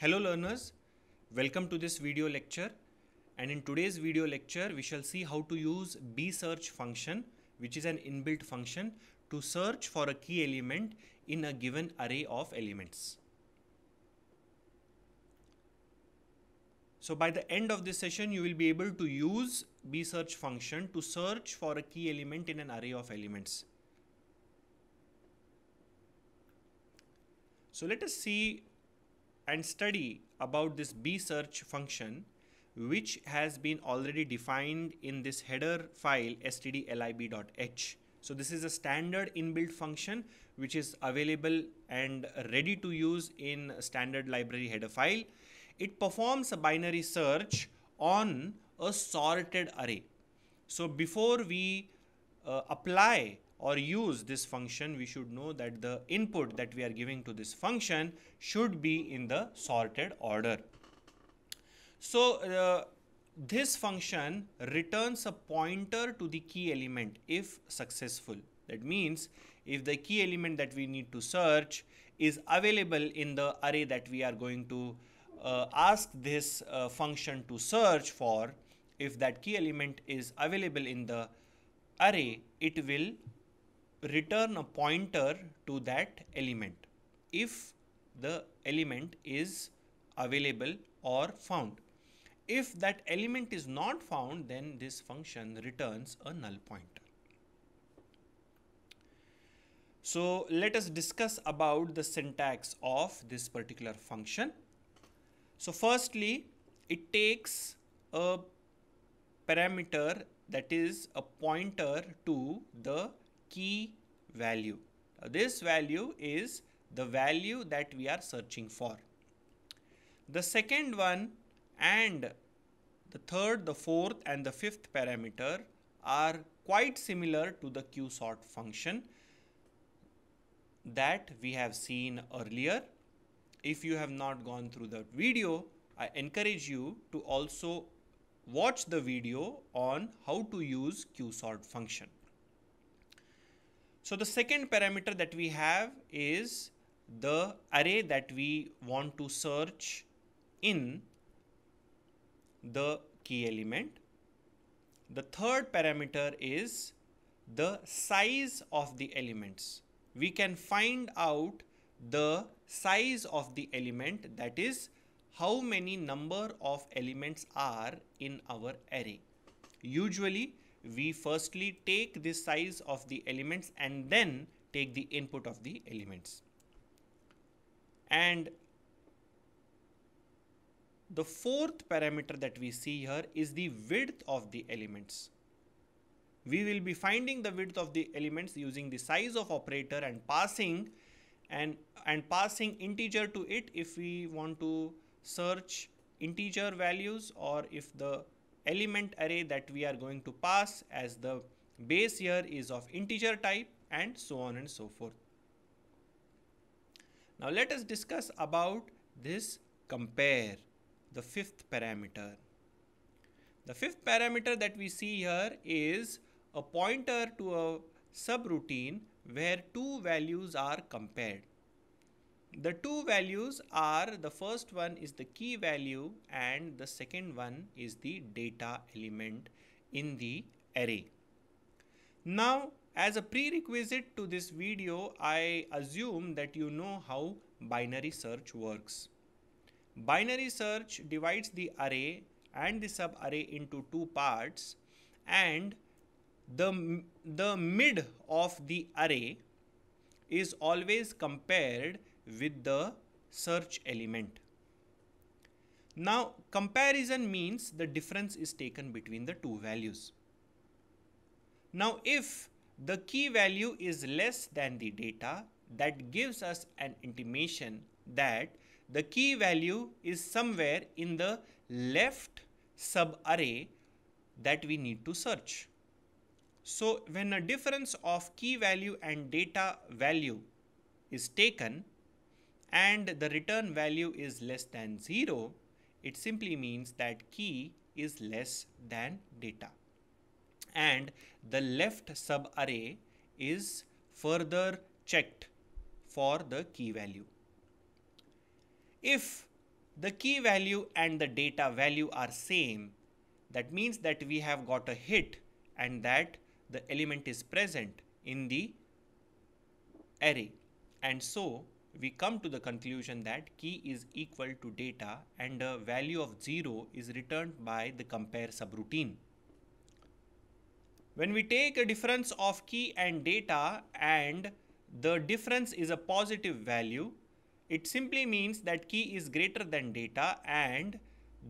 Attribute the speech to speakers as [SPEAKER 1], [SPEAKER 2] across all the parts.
[SPEAKER 1] Hello learners, welcome to this video lecture and in today's video lecture we shall see how to use bsearch function which is an inbuilt function to search for a key element in a given array of elements. So by the end of this session you will be able to use bsearch function to search for a key element in an array of elements. So let us see and study about this bsearch function which has been already defined in this header file stdlib.h. So this is a standard inbuilt function which is available and ready to use in standard library header file. It performs a binary search on a sorted array. So before we uh, apply or use this function, we should know that the input that we are giving to this function should be in the sorted order. So uh, this function returns a pointer to the key element if successful. That means if the key element that we need to search is available in the array that we are going to uh, ask this uh, function to search for, if that key element is available in the array, it will return a pointer to that element if the element is available or found. If that element is not found, then this function returns a null pointer. So let us discuss about the syntax of this particular function. So firstly, it takes a parameter that is a pointer to the key value. Now, uh, this value is the value that we are searching for. The second one and the third, the fourth and the fifth parameter are quite similar to the qsort function that we have seen earlier. If you have not gone through that video, I encourage you to also watch the video on how to use qsort function. So the second parameter that we have is the array that we want to search in the key element. The third parameter is the size of the elements. We can find out the size of the element that is how many number of elements are in our array. Usually we firstly take the size of the elements and then take the input of the elements. And the fourth parameter that we see here is the width of the elements. We will be finding the width of the elements using the size of operator and passing and, and passing integer to it if we want to search integer values or if the element array that we are going to pass as the base here is of integer type and so on and so forth. Now let us discuss about this compare, the fifth parameter. The fifth parameter that we see here is a pointer to a subroutine where two values are compared. The two values are the first one is the key value and the second one is the data element in the array. Now as a prerequisite to this video, I assume that you know how binary search works. Binary search divides the array and the subarray into two parts and the, the mid of the array is always compared with the search element. Now comparison means the difference is taken between the two values. Now if the key value is less than the data that gives us an intimation that the key value is somewhere in the left sub array that we need to search. So when a difference of key value and data value is taken, and the return value is less than 0, it simply means that key is less than data. And the left subarray is further checked for the key value. If the key value and the data value are same, that means that we have got a hit and that the element is present in the array. And so we come to the conclusion that key is equal to data and a value of 0 is returned by the compare subroutine. When we take a difference of key and data and the difference is a positive value, it simply means that key is greater than data and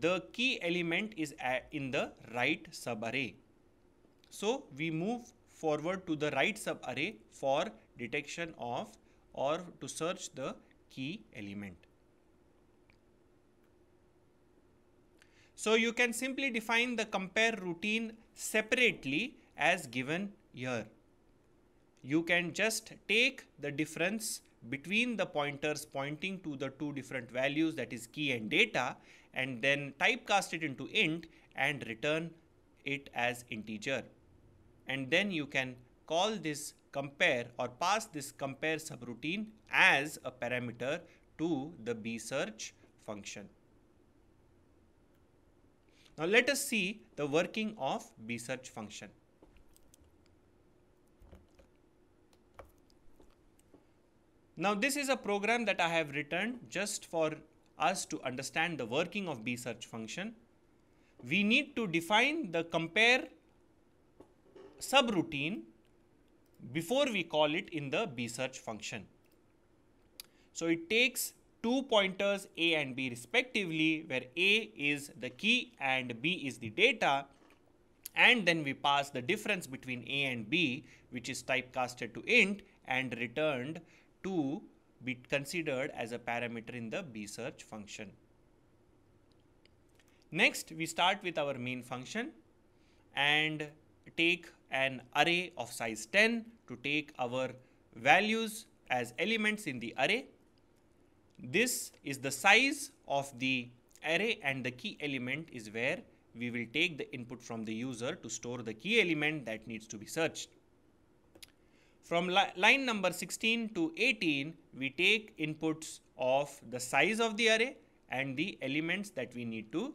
[SPEAKER 1] the key element is in the right subarray. So we move forward to the right subarray for detection of or to search the key element. So you can simply define the compare routine separately as given here. You can just take the difference between the pointers pointing to the two different values that is key and data and then typecast it into int and return it as integer. And then you can call this compare or pass this compare subroutine as a parameter to the bsearch function. Now let us see the working of bsearch function. Now this is a program that I have written just for us to understand the working of bsearch function. We need to define the compare subroutine before we call it in the bsearch function. So it takes two pointers a and b respectively where a is the key and b is the data and then we pass the difference between a and b which is typecasted to int and returned to be considered as a parameter in the bsearch function. Next we start with our main function and take an array of size 10 to take our values as elements in the array. This is the size of the array and the key element is where we will take the input from the user to store the key element that needs to be searched. From li line number 16 to 18, we take inputs of the size of the array and the elements that we need to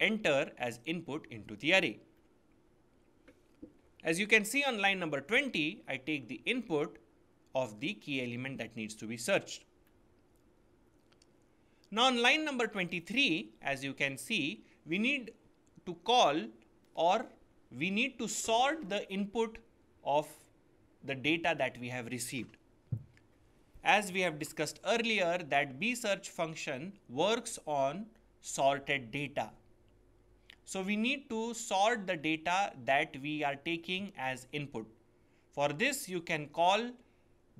[SPEAKER 1] enter as input into the array. As you can see on line number 20, I take the input of the key element that needs to be searched. Now on line number 23, as you can see, we need to call or we need to sort the input of the data that we have received. As we have discussed earlier that bsearch function works on sorted data so we need to sort the data that we are taking as input. For this, you can call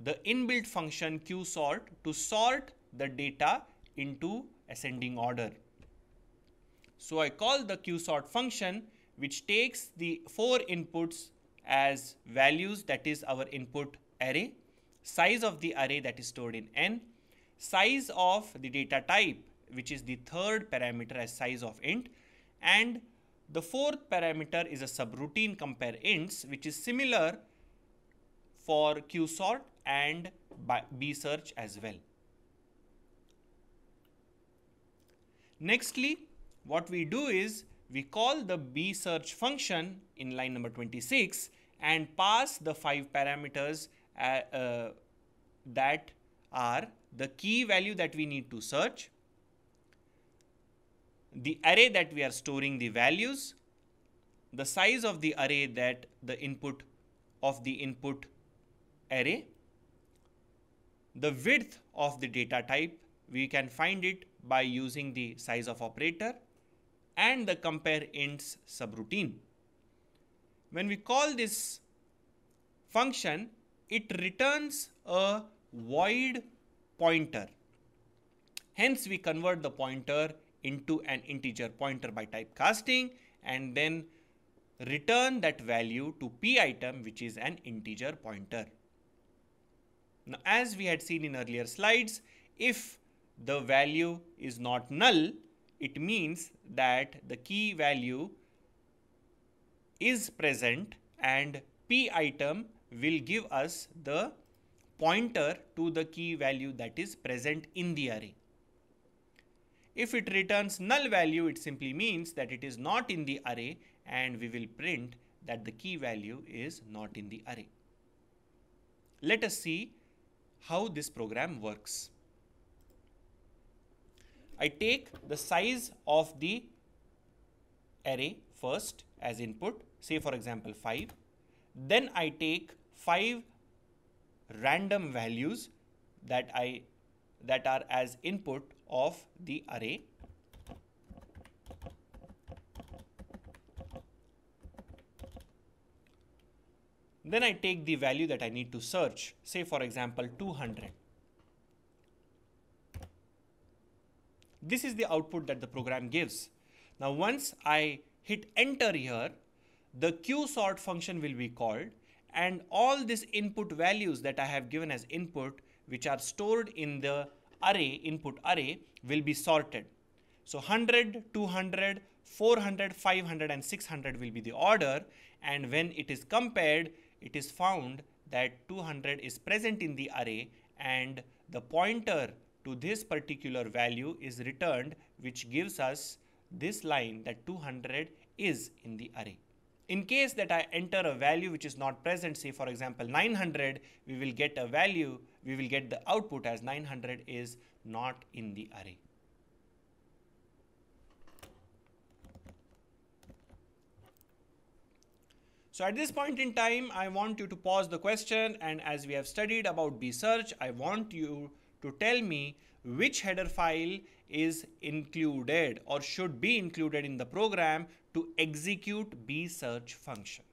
[SPEAKER 1] the inbuilt function qsort to sort the data into ascending order. So I call the qsort function which takes the four inputs as values that is our input array, size of the array that is stored in n, size of the data type which is the third parameter as size of int and the fourth parameter is a subroutine compare ints, which is similar for qsort and bsearch as well. Nextly, what we do is we call the bsearch function in line number 26 and pass the five parameters uh, uh, that are the key value that we need to search, the array that we are storing the values, the size of the array that the input of the input array, the width of the data type, we can find it by using the size of operator and the compare ints subroutine. When we call this function, it returns a void pointer. Hence, we convert the pointer into an integer pointer by typecasting and then return that value to p item which is an integer pointer. Now as we had seen in earlier slides, if the value is not null, it means that the key value is present and p item will give us the pointer to the key value that is present in the array. If it returns null value, it simply means that it is not in the array and we will print that the key value is not in the array. Let us see how this program works. I take the size of the array first as input, say for example 5. Then I take 5 random values that I that are as input of the array Then I take the value that I need to search, say for example 200. This is the output that the program gives. Now once I hit enter here, the qsort function will be called and all these input values that I have given as input which are stored in the array, input array will be sorted. So 100, 200, 400, 500 and 600 will be the order and when it is compared, it is found that 200 is present in the array and the pointer to this particular value is returned which gives us this line that 200 is in the array. In case that I enter a value which is not present, say for example 900, we will get a value, we will get the output as 900 is not in the array. So at this point in time, I want you to pause the question and as we have studied about B search, I want you to tell me which header file is included or should be included in the program to execute B search function.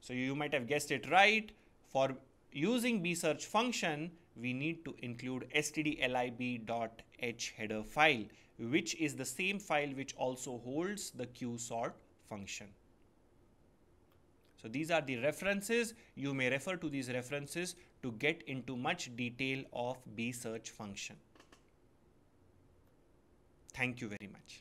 [SPEAKER 1] So you might have guessed it right. For using B search function, we need to include stdlib.h header file, which is the same file which also holds the qsort function. So these are the references. You may refer to these references to get into much detail of B search function. Thank you very much.